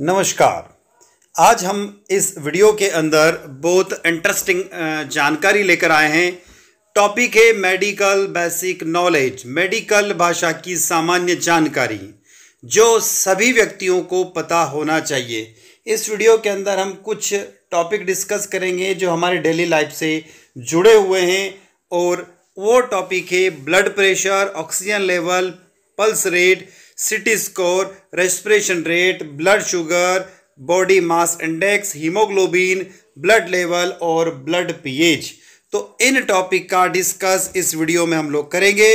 नमस्कार आज हम इस वीडियो के अंदर बहुत इंटरेस्टिंग जानकारी लेकर आए हैं टॉपिक है मेडिकल बेसिक नॉलेज मेडिकल भाषा की सामान्य जानकारी जो सभी व्यक्तियों को पता होना चाहिए इस वीडियो के अंदर हम कुछ टॉपिक डिस्कस करेंगे जो हमारे डेली लाइफ से जुड़े हुए हैं और वो टॉपिक है blood pressure oxygen level pulse rate CT score respiration rate blood sugar body mass index haemoglobin blood level और ब्लड पीएच तो इन टॉपिक का डिस्कस इस वीडियो में हम लोग करेंगे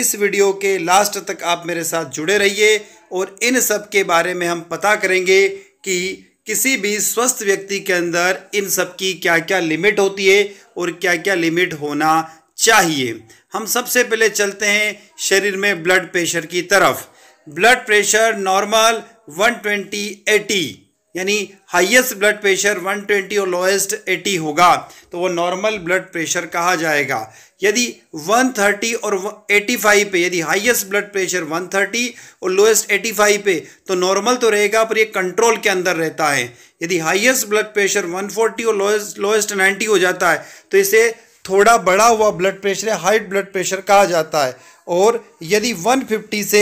इस वीडियो के लास्ट तक आप मेरे साथ जुड़े रहिए और इन सब के बारे में हम पता करेंगे कि किसी भी स्वस्थ व्यक्ति के अंदर इन सब की क्या क्या लिमिट होती है और क्या क्या लिमिट होना चाहिए हम सबसे पहले चलते हैं शरीर में ब्लड प्रेशर की तरफ ब्लड प्रेशर नॉर्मल 120 ट्वेंटी यानी हाईएस्ट ब्लड प्रेशर 120 और लोएस्ट 80 होगा तो वो नॉर्मल ब्लड प्रेशर कहा जाएगा यदि 130 और 85 पे यदि हाईएस्ट ब्लड प्रेशर 130 और लोएस्ट 85 पे तो नॉर्मल तो रहेगा पर ये कंट्रोल के अंदर रहता है यदि हाईएस्ट ब्लड प्रेशर 140 और लोएस्ट लोएस्ट 90 हो जाता है तो इसे थोड़ा बढ़ा हुआ ब्लड प्रेशर है हाई ब्लड प्रेशर कहा जाता है और यदि 150 से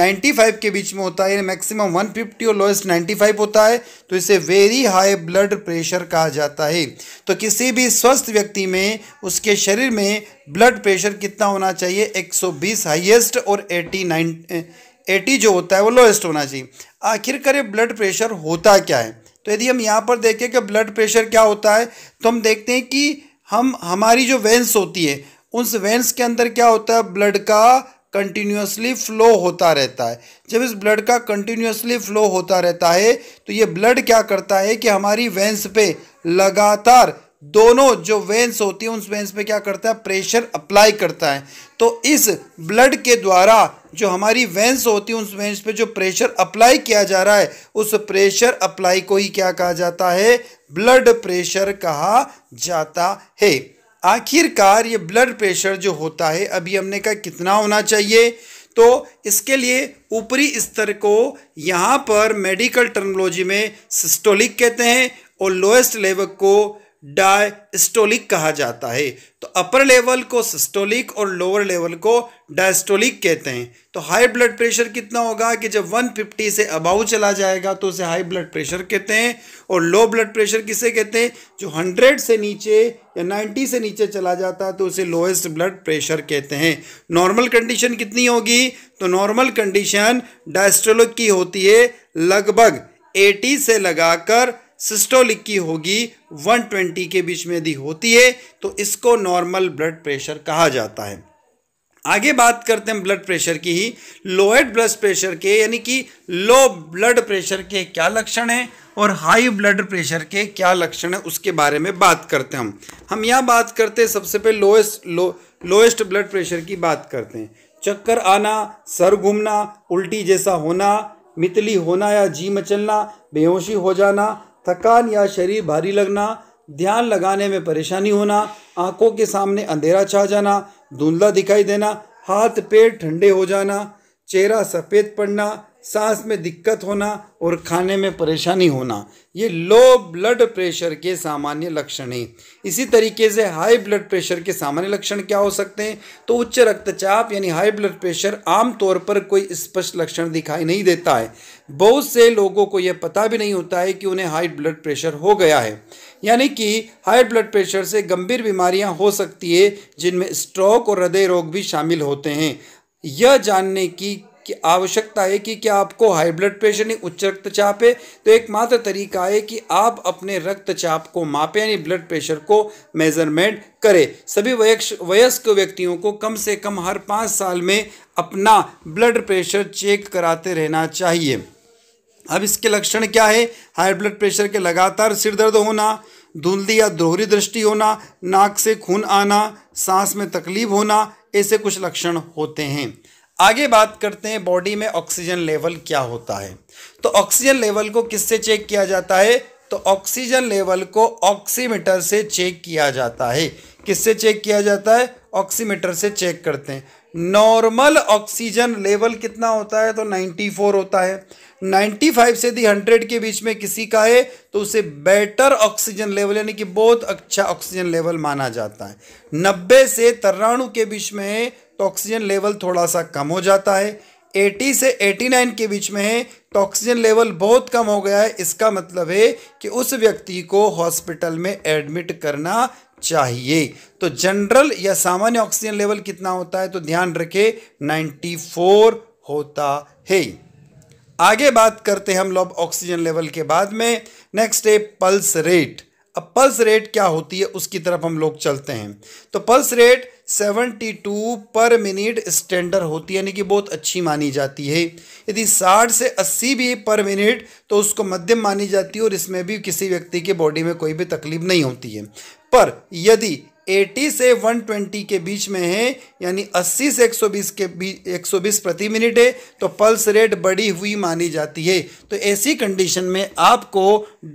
95 के बीच में होता है मैक्सिमम 150 और लोएस्ट 95 होता है तो इसे वेरी हाई ब्लड प्रेशर कहा जाता है तो किसी भी स्वस्थ व्यक्ति में उसके शरीर में ब्लड प्रेशर कितना होना चाहिए 120 हाईएस्ट और 89 80 जो होता है वो लोएस्ट होना चाहिए आखिरकार ब्लड प्रेशर होता क्या है तो यदि हम यहाँ पर देखें कि ब्लड प्रेशर क्या होता है तो हम देखते हैं कि हम हमारी जो वेंस होती है उस वेंस के अंदर क्या होता है ब्लड का कंटिन्यूसली फ्लो होता रहता है जब इस ब्लड का कंटिन्यूसली फ्लो होता रहता है तो ये ब्लड क्या करता है कि हमारी वेंस पे लगातार दोनों जो वेंस होती है उस वेंस पे क्या करता है प्रेशर अप्लाई करता है तो इस ब्लड के द्वारा जो हमारी वेंस होती है उस वेंस पे जो प्रेशर अप्लाई किया जा रहा है उस प्रेशर अप्लाई को ही क्या कहा जाता है ब्लड प्रेशर कहा जाता है आखिरकार ये ब्लड प्रेशर जो होता है अभी हमने कहा कितना होना चाहिए तो इसके लिए ऊपरी स्तर को यहाँ पर मेडिकल टर्मोलॉजी में सिस्टोलिक कहते हैं और लोएस्ट लेवल को डायस्टोलिक कहा जाता है तो अपर लेवल को सिस्टोलिक और लोअर लेवल को डायस्टोलिक कहते हैं तो हाई ब्लड प्रेशर कितना होगा कि जब 150 से अबाउ चला जाएगा तो उसे हाई ब्लड प्रेशर कहते हैं और लो ब्लड प्रेशर किसे कहते हैं जो 100 से नीचे या 90 से नीचे चला जाता है तो उसे लोएस्ट ब्लड प्रेशर कहते हैं नॉर्मल कंडीशन कितनी होगी तो नॉर्मल कंडीशन डायस्टोलिक की होती है लगभग एटी से लगाकर सिस्टोलिक की होगी 120 के बीच में यदि होती है तो इसको नॉर्मल ब्लड प्रेशर कहा जाता है आगे बात करते हैं ब्लड प्रेशर की ही लोएड ब्लड प्रेशर के यानी कि लो ब्लड प्रेशर के क्या लक्षण हैं और हाई ब्लड प्रेशर के क्या लक्षण हैं उसके बारे में बात करते हैं हम हम यहाँ बात करते हैं सबसे पहले lowest low lowest blood pressure की बात करते हैं चक्कर आना सर घूमना उल्टी जैसा होना मितली होना या जी मचलना बेहोशी हो जाना थकान या शरीर भारी लगना ध्यान लगाने में परेशानी होना आंखों के सामने अंधेरा छा जाना धुंधला दिखाई देना हाथ पैर ठंडे हो जाना चेहरा सफ़ेद पड़ना सांस में दिक्कत होना और खाने में परेशानी होना ये लो ब्लड प्रेशर के सामान्य लक्षण हैं इसी तरीके से हाई ब्लड प्रेशर के सामान्य लक्षण क्या हो सकते हैं तो उच्च रक्तचाप यानी हाई ब्लड प्रेशर आमतौर पर कोई स्पष्ट लक्षण दिखाई नहीं देता है बहुत से लोगों को यह पता भी नहीं होता है कि उन्हें हाई ब्लड प्रेशर हो गया है यानी कि हाई ब्लड प्रेशर से गंभीर बीमारियाँ हो सकती है जिनमें स्ट्रोक और हृदय रोग भी शामिल होते हैं यह जानने की कि आवश्यकता है कि क्या आपको हाई ब्लड प्रेशर नहीं उच्च रक्तचाप है तो एकमात्र तरीका है कि आप अपने रक्तचाप को मापें यानी ब्लड प्रेशर को मेजरमेंट करें सभी वयस्क व्यक्तियों को कम से कम हर पाँच साल में अपना ब्लड प्रेशर चेक कराते रहना चाहिए अब इसके लक्षण क्या है हाई ब्लड प्रेशर के लगातार सिर दर्द होना धुंधली या दोहरी दृष्टि होना नाक से खून आना सांस में तकलीफ होना ऐसे कुछ लक्षण होते हैं आगे बात करते हैं बॉडी में ऑक्सीजन लेवल क्या होता है तो ऑक्सीजन लेवल को किससे चेक किया जाता है तो ऑक्सीजन लेवल को ऑक्सीमीटर से चेक किया जाता है किससे चेक किया जाता है ऑक्सीमीटर से चेक करते हैं नॉर्मल ऑक्सीजन लेवल कितना होता है तो 94 होता है 95 से दी 100 के बीच में किसी का है तो उसे बेटर ऑक्सीजन लेवल यानी कि बहुत अच्छा ऑक्सीजन लेवल माना जाता है 90 से तिरानवे के बीच में है तो ऑक्सीजन लेवल थोड़ा सा कम हो जाता है 80 से 89 के बीच में है तो ऑक्सीजन लेवल बहुत कम हो गया है इसका मतलब है कि उस व्यक्ति को हॉस्पिटल में एडमिट करना चाहिए तो जनरल या सामान्य ऑक्सीजन लेवल कितना होता है तो ध्यान रखे 94 होता है आगे बात करते हैं हम लोग ऑक्सीजन लेवल के बाद में नेक्स्ट है पल्स रेट अब पल्स रेट क्या होती है उसकी तरफ हम लोग चलते हैं तो pulse rate seventy two per minute standard होती है यानी कि बहुत अच्छी मानी जाती है यदि साठ से अस्सी भी पर मिनट तो उसको मध्यम मानी जाती है और इसमें भी किसी व्यक्ति के बॉडी में कोई भी तकलीफ नहीं होती है पर यदि 80 से 120 के बीच में है यानी 80 से 120 के बीच 120 प्रति मिनट है तो पल्स रेट बढ़ी हुई मानी जाती है तो ऐसी कंडीशन में आपको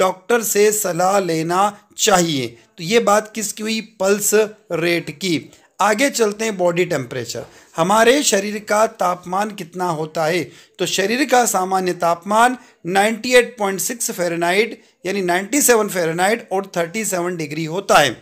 डॉक्टर से सलाह लेना चाहिए तो ये बात किसकी हुई पल्स रेट की आगे चलते हैं बॉडी टेम्परेचर हमारे शरीर का तापमान कितना होता है तो शरीर का सामान्य तापमान 98.6 फ़ारेनहाइट यानी 97 फ़ारेनहाइट और 37 डिग्री होता है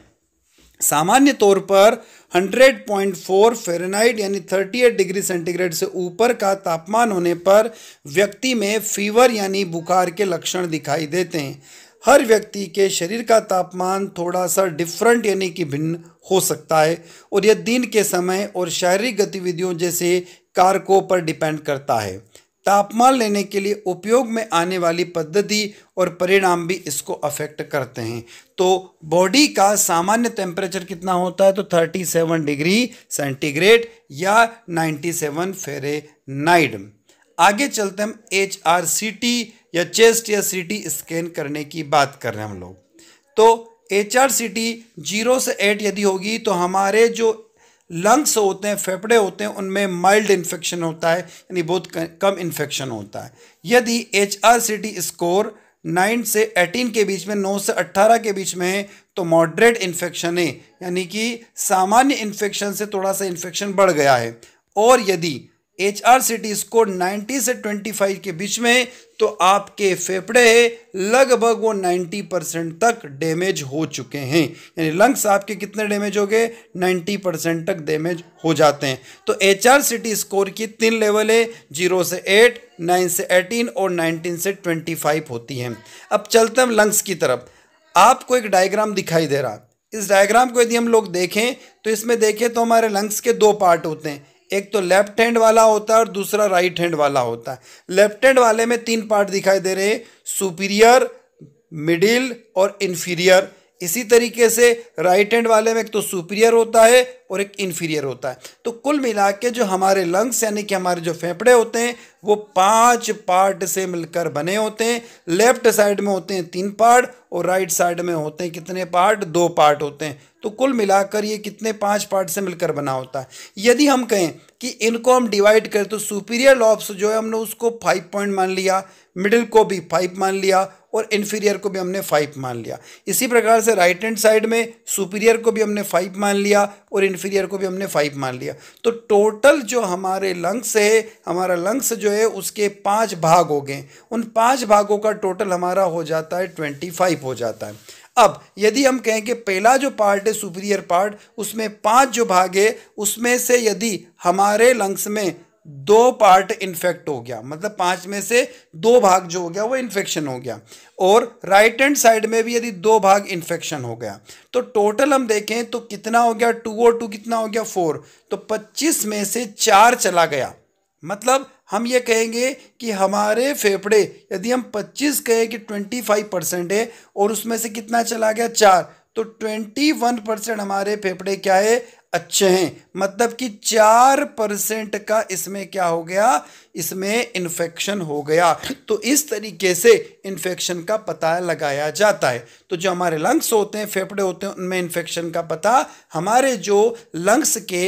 सामान्य तौर पर 100.4 फ़ारेनहाइट यानी 38 डिग्री सेंटीग्रेड से ऊपर का तापमान होने पर व्यक्ति में फीवर यानी बुखार के लक्षण दिखाई देते हैं हर व्यक्ति के शरीर का तापमान थोड़ा सा डिफरेंट यानी कि भिन्न हो सकता है और यह दिन के समय और शारीरिक गतिविधियों जैसे कारकों पर डिपेंड करता है तापमान लेने के लिए उपयोग में आने वाली पद्धति और परिणाम भी इसको अफेक्ट करते हैं तो बॉडी का सामान्य टेम्परेचर कितना होता है तो 37 डिग्री सेंटीग्रेड या 97 सेवन फेरे आगे चलते हम एच आर सी टी या चेस्ट या सीटी स्कैन करने की बात कर रहे हैं हम लोग तो H R C T zero से एट यदि होगी तो हमारे जो लंग्स होते हैं फेफड़े होते हैं उनमें माइल्ड इन्फेक्शन होता है यानी बहुत कम इन्फेक्शन होता है यदि H R C T score nine से एटीन के बीच में नौ से अट्ठारह के बीच में है तो मॉडरेट इन्फेक्शन है यानी कि सामान्य इन्फेक्शन से थोड़ा सा इन्फेक्शन बढ़ गया है और यदि H R C T score ninety से ट्वेंटी फाइव के बीच में तो आपके फेफड़े लगभग वो 90 परसेंट तक डैमेज हो चुके हैं यानी लंग्स आपके कितने डैमेज हो गए 90 परसेंट तक डैमेज हो जाते हैं तो एच आर स्कोर की तीन लेवल है जीरो से एट नाइन से एटीन और नाइनटीन से ट्वेंटी फाइव होती हैं अब चलते हम लंग्स की तरफ आपको एक डायग्राम दिखाई दे रहा इस डायग्राम को यदि हम लोग देखें तो इसमें देखें तो हमारे लंग्स के दो पार्ट होते हैं एक तो लेफ्ट हैंड वाला होता है और दूसरा राइट हैंड वाला होता है लेफ्ट हैंड वाले में तीन पार्ट दिखाई दे रहे हैं सुपीरियर मिडिल और इन्फीरियर इसी तरीके से राइट हैंड वाले में एक तो सुपीरियर होता है और एक इन्फीरियर होता है तो कुल मिला के जो हमारे लंग्स यानी कि हमारे जो फेफड़े होते हैं वो पांच पार्ट से मिलकर बने होते हैं लेफ्ट साइड में होते हैं तीन पार्ट और राइट साइड में होते हैं कितने पार्ट दो पार्ट होते हैं तो कुल मिलाकर ये कितने पांच पार्ट से मिलकर बना होता है यदि हम कहें कि इनको हम डिवाइड करें तो सुपीरियर लॉब्स जो है हमने उसको फाइव पॉइंट मान लिया मिडिल को भी फाइव मान लिया और इन्फीरियर को भी हमने फाइव मान लिया इसी प्रकार से राइट हैंड साइड में सुपीरियर को भी हमने फाइव मान लिया और इन्फीरियर को भी हमने फाइव मान लिया तो टोटल जो हमारे लंग्स है हमारा लंग्स जो है उसके पाँच भाग हो गए उन पाँच भागों का टोटल हमारा हो जाता है ट्वेंटी फाइव हो जाता है अब यदि हम कहें कि पहला जो पार्ट है सुपीरियर पार्ट उसमें पाँच जो भाग है उसमें से यदि हमारे लंग्स में दो पार्ट इन्फेक्ट हो गया मतलब पांच में से दो भाग जो हो गया वो इन्फेक्शन हो गया और राइट हैंड साइड में भी यदि दो भाग इन्फेक्शन हो गया तो टोटल हम देखें तो कितना हो गया टू और टू कितना हो गया फोर तो पच्चीस में से चार चला गया मतलब हम ये कहेंगे कि हमारे फेफड़े यदि हम पच्चीस कहें कि ट्वेंटी फाइव परसेंट है और उसमें से कितना चला गया चार तो ट्वेंटी वन परसेंट हमारे फेफड़े क्या है अच्छे हैं मतलब कि चार परसेंट का इसमें क्या हो गया इसमें इन्फेक्शन हो गया तो इस तरीके से इन्फेक्शन का पता लगाया जाता है तो जो हमारे लंग्स होते हैं फेफड़े होते हैं उनमें इन्फेक्शन का पता हमारे जो लंग्स के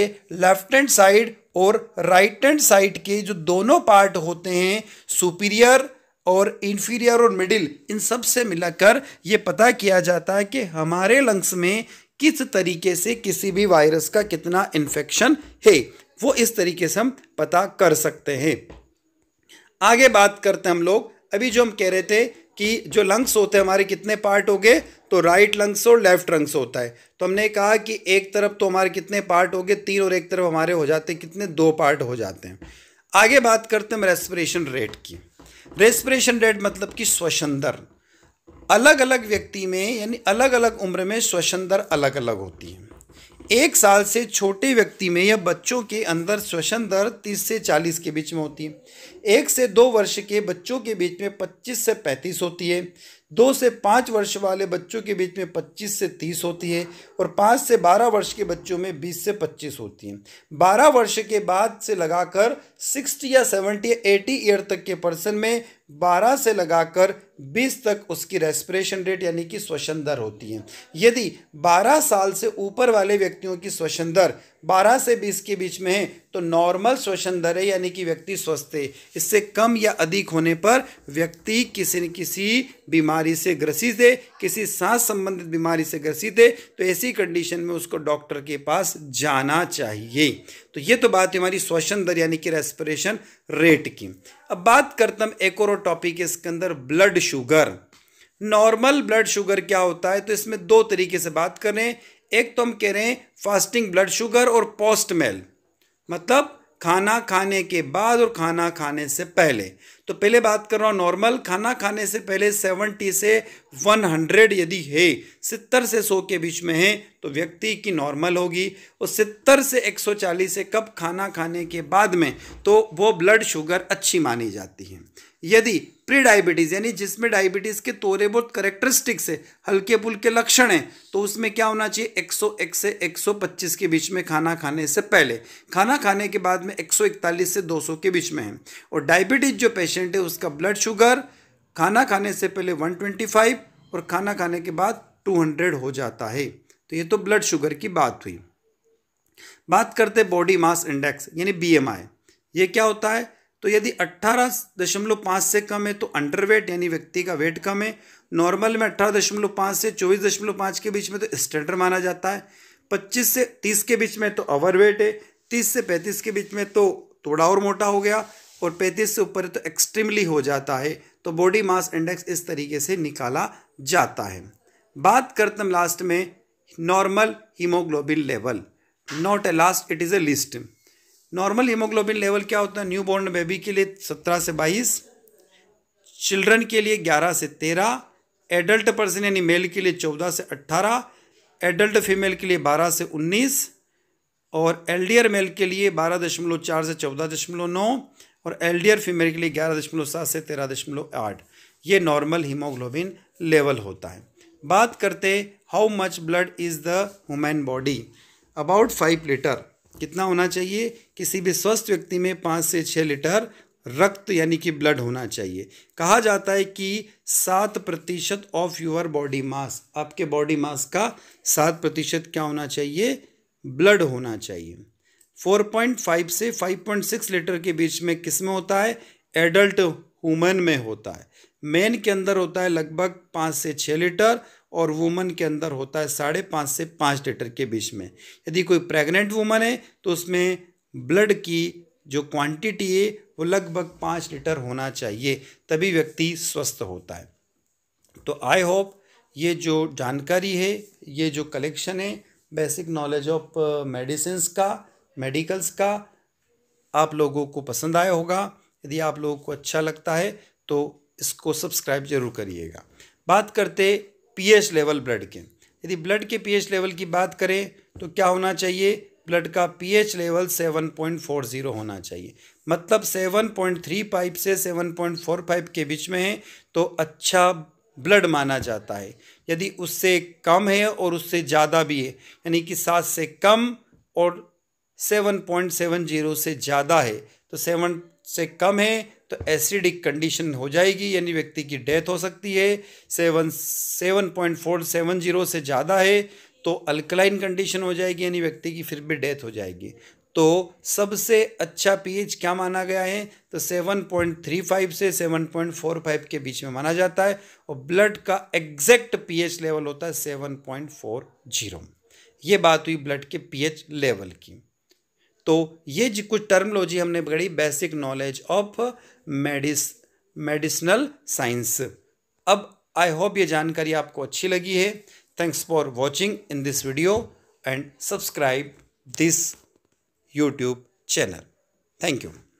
लेफ्ट हैंड साइड और राइट हैंड साइड के जो दोनों पार्ट होते हैं सुपीरियर और इन्फीरियर और मिडिल इन सब से मिलाकर ये पता किया जाता है कि हमारे लंग्स में किस तरीके से किसी भी वायरस का कितना इन्फेक्शन है वो इस तरीके से हम पता कर सकते हैं आगे बात करते हैं हम लोग अभी जो हम कह रहे थे कि जो लंग्स होते हैं हमारे कितने पार्ट हो गए तो राइट लंग्स और लेफ्ट लंग्स होता है तो हमने कहा कि एक तरफ तो हमारे कितने पार्ट हो गए तीन और एक तरफ हमारे हो जाते हैं कितने दो पार्ट हो जाते हैं आगे बात करते हैं रेस्पिरेशन रेट की रेस्पिरेशन रेट मतलब कि श्वसन दर अलग अलग व्यक्ति में यानी अलग अलग उम्र में श्वसन दर अलग अलग होती है एक साल से छोटे व्यक्ति में या बच्चों के अंदर श्वसन दर 30 से 40 के बीच में होती है एक से दो वर्ष के बच्चों के बीच में पच्चीस से पैंतीस होती है दो से पाँच वर्ष वाले बच्चों के बीच में पच्चीस से तीस होती है और पाँच से बारह वर्ष के बच्चों में बीस से पच्चीस होती है बारह वर्ष के बाद से लगाकर सिक्सटी या सेवेंटी एटी ईयर तक के पर्सन में बारह से लगाकर बीस तक उसकी रेस्पिरेशन रेट यानी कि श्वसन दर होती है यदि बारह साल से ऊपर वाले व्यक्तियों की श्वसन दर बारह से बीस के बीच में है तो नॉर्मल श्वसन दर है यानी कि व्यक्ति स्वस्थ है इससे कम या अधिक होने पर व्यक्ति किसी न किसी बीमारी से ग्रसित है किसी सांस संबंधित बीमारी से ग्रसित है तो ऐसी कंडीशन में उसको डॉक्टर के पास जाना चाहिए तो ये तो बात है हमारी श्वसन दर यानी कि रेस्पिरेशन रेट की अब बात करते हूँ एक और टॉपिक इसके अंदर blood sugar normal blood sugar क्या होता है तो इसमें दो तरीके से बात करें एक तो हम कह रहे हैं फास्टिंग ब्लड शुगर और पोस्टमेल मतलब खाना खाने के बाद और खाना खाने से पहले तो पहले बात कर रहा हूँ नॉर्मल खाना खाने से पहले सेवेंटी से वन हंड्रेड यदि है सितर से सौ के बीच में है तो व्यक्ति की नॉर्मल होगी और सितर से एक सौ चालीस से कब खाना खाने के बाद में तो वो ब्लड शुगर अच्छी मानी जाती है यदि प्री डायबिटीज़ यानी जिसमें डायबिटीज़ के थोड़े बहुत करेक्टरिस्टिक्स है हल्के पुलके लक्षण हैं तो उसमें क्या होना चाहिए 101 से 125 के बीच में खाना खाने से पहले खाना खाने के बाद में 141 से 200 के बीच में है और डायबिटीज़ जो पेशेंट है उसका ब्लड शुगर खाना खाने से पहले 125 और खाना खाने के बाद 200 हो जाता है तो ये तो ब्लड शुगर की बात हुई बात करते बॉडी मास इंडेक्स यानी बी ये क्या होता है तो यदि 18.5 से कम है तो अंडरवेट यानी व्यक्ति का वेट कम है नॉर्मल में 18.5 से 24.5 के बीच में तो स्टैंडर्ड माना जाता है 25 से 30 के बीच में तो ओवरवेट है 30 से 35 के बीच में तो थोड़ा और मोटा हो गया और 35 से ऊपर तो एक्सट्रीमली हो जाता है तो बॉडी मास इंडेक्स इस तरीके से निकाला जाता है बात करते हम लास्ट में normal haemoglobin level not a last it is a list normal haemoglobin level क्या होता है न्यू बॉर्न बेबी के लिए सत्रह से बाईस चिल्ड्रन के लिए ग्यारह से तेरह एडल्ट पर्सन यानी मेल के लिए चौदह से अट्ठारह एडल्ट फीमेल के लिए बारह से उन्नीस और एलडीआर मेल के लिए बारह दशमलव चार से चौदह दशमलव नौ और एलडीआर फीमेल के लिए ग्यारह दशमलव सात से तेरह दशमलव आठ ये नॉर्मल हीमोग्लोबिन लेवल होता है बात करते how much blood is the human body about five litre कितना होना चाहिए किसी भी स्वस्थ व्यक्ति में पाँच से छः लीटर रक्त यानी कि ब्लड होना चाहिए कहा जाता है कि सात प्रतिशत ऑफ योर बॉडी मास आपके बॉडी मास का सात प्रतिशत क्या होना चाहिए ब्लड होना चाहिए फोर पॉइंट फाइव से फाइव पॉइंट सिक्स लीटर के बीच में किस में होता है एडल्ट हुमेन में होता है मेन के अंदर होता है लगभग पाँच से छः लीटर और वुमन के अंदर होता है साढ़े पाँच से पाँच लीटर के बीच में यदि कोई प्रेग्नेंट वुमन है तो उसमें ब्लड की जो क्वांटिटी है वो लगभग पाँच लीटर होना चाहिए तभी व्यक्ति स्वस्थ होता है तो आई होप ये जो जानकारी है ये जो कलेक्शन है बेसिक नॉलेज ऑफ मेडिसिन का मेडिकल्स का आप लोगों को पसंद आया होगा यदि आप लोगों को अच्छा लगता है तो इसको सब्सक्राइब जरूर करिएगा बात करते पीएच लेवल ब्लड के यदि ब्लड के पीएच लेवल की बात करें तो क्या होना चाहिए ब्लड का पीएच लेवल 7.40 होना चाहिए मतलब 7.35 से 7.45 के बीच में है तो अच्छा ब्लड माना जाता है यदि उससे कम है और उससे ज़्यादा भी है यानी कि सात से कम और 7.70 से ज़्यादा है तो सेवन से कम है तो एसिडिक कंडीशन हो जाएगी यानी व्यक्ति की डेथ हो सकती है seven seven point four seven zero से ज़्यादा है तो अल्कलाइन कंडीशन हो जाएगी यानी व्यक्ति की फिर भी डेथ हो जाएगी तो सबसे अच्छा पीएच क्या माना गया है तो 7.35 से 7.45 के बीच में माना जाता है और ब्लड का एग्जैक्ट पीएच लेवल होता है 7.40 ये बात हुई ब्लड के पीएच लेवल की तो ये कुछ टर्मोलॉजी हमने पकड़ी बेसिक नॉलेज ऑफ मेडिस मेडिसिनल साइंस अब आई होप ये जानकारी आपको अच्छी लगी है thanks for watching in this video and subscribe this YouTube channel thank you